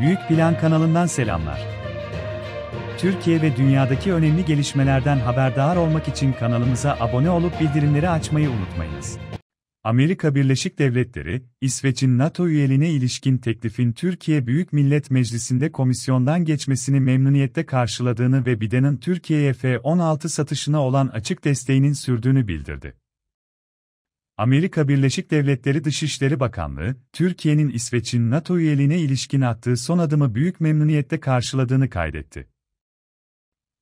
Büyük Plan kanalından selamlar. Türkiye ve dünyadaki önemli gelişmelerden haberdar olmak için kanalımıza abone olup bildirimleri açmayı unutmayınız. Amerika Birleşik Devletleri, İsveç'in NATO üyeliğine ilişkin teklifin Türkiye Büyük Millet Meclisi'nde komisyondan geçmesini memnuniyette karşıladığını ve Biden'in Türkiye'ye F-16 satışına olan açık desteğinin sürdüğünü bildirdi. Amerika Birleşik Devletleri Dışişleri Bakanlığı, Türkiye'nin İsveç'in NATO üyeliğine ilişkin attığı son adımı büyük memnuniyette karşıladığını kaydetti.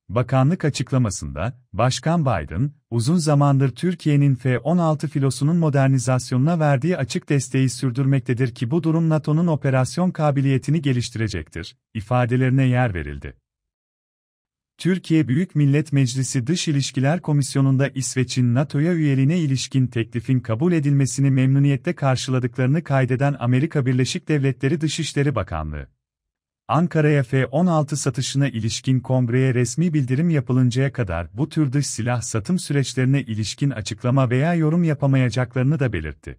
Bakanlık açıklamasında, Başkan Biden, uzun zamandır Türkiye'nin F-16 filosunun modernizasyonuna verdiği açık desteği sürdürmektedir ki bu durum NATO'nun operasyon kabiliyetini geliştirecektir, ifadelerine yer verildi. Türkiye Büyük Millet Meclisi Dış İlişkiler Komisyonu'nda İsveç'in NATO'ya üyeliğine ilişkin teklifin kabul edilmesini memnuniyetle karşıladıklarını kaydeden Amerika Birleşik Devletleri Dışişleri Bakanlığı, Ankara'ya F-16 satışına ilişkin kongreye resmi bildirim yapılıncaya kadar bu tür dış silah satım süreçlerine ilişkin açıklama veya yorum yapamayacaklarını da belirtti.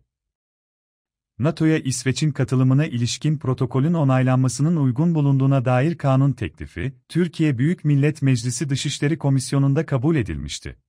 NATO'ya İsveç'in katılımına ilişkin protokolün onaylanmasının uygun bulunduğuna dair kanun teklifi, Türkiye Büyük Millet Meclisi Dışişleri Komisyonu'nda kabul edilmişti.